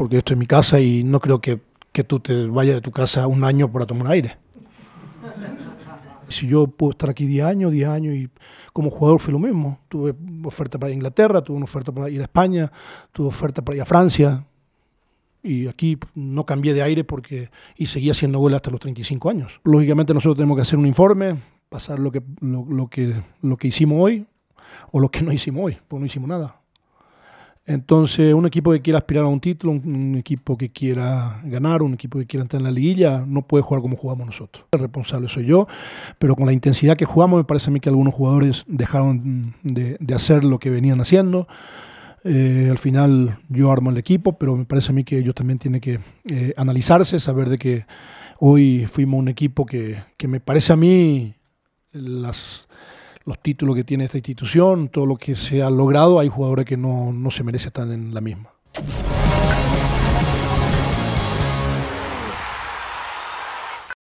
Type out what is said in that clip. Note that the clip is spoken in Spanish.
porque esto es mi casa y no creo que, que tú te vayas de tu casa un año para tomar aire. Si yo puedo estar aquí 10 años, 10 años, y como jugador fui lo mismo. Tuve oferta para Inglaterra, tuve una oferta para ir a España, tuve oferta para ir a Francia. Y aquí no cambié de aire porque y seguí haciendo goles hasta los 35 años. Lógicamente nosotros tenemos que hacer un informe, pasar lo que, lo, que, lo que hicimos hoy o lo que no hicimos hoy, porque no hicimos nada. Entonces, un equipo que quiera aspirar a un título, un, equipo que quiera ganar, un equipo que quiera entrar en la liguilla, no puede jugar como jugamos nosotros. El responsable soy yo, pero con la intensidad que jugamos, me parece a mí que algunos jugadores dejaron de, hacer lo que venían haciendo. Eh, al final yo armo el equipo, pero me parece a mí que ellos también tienen que eh, analizarse, saber de que hoy fuimos un equipo que, que me parece a mí las los títulos que tiene esta institución, todo lo que se ha logrado, hay jugadores que no, no se merecen estar en la misma.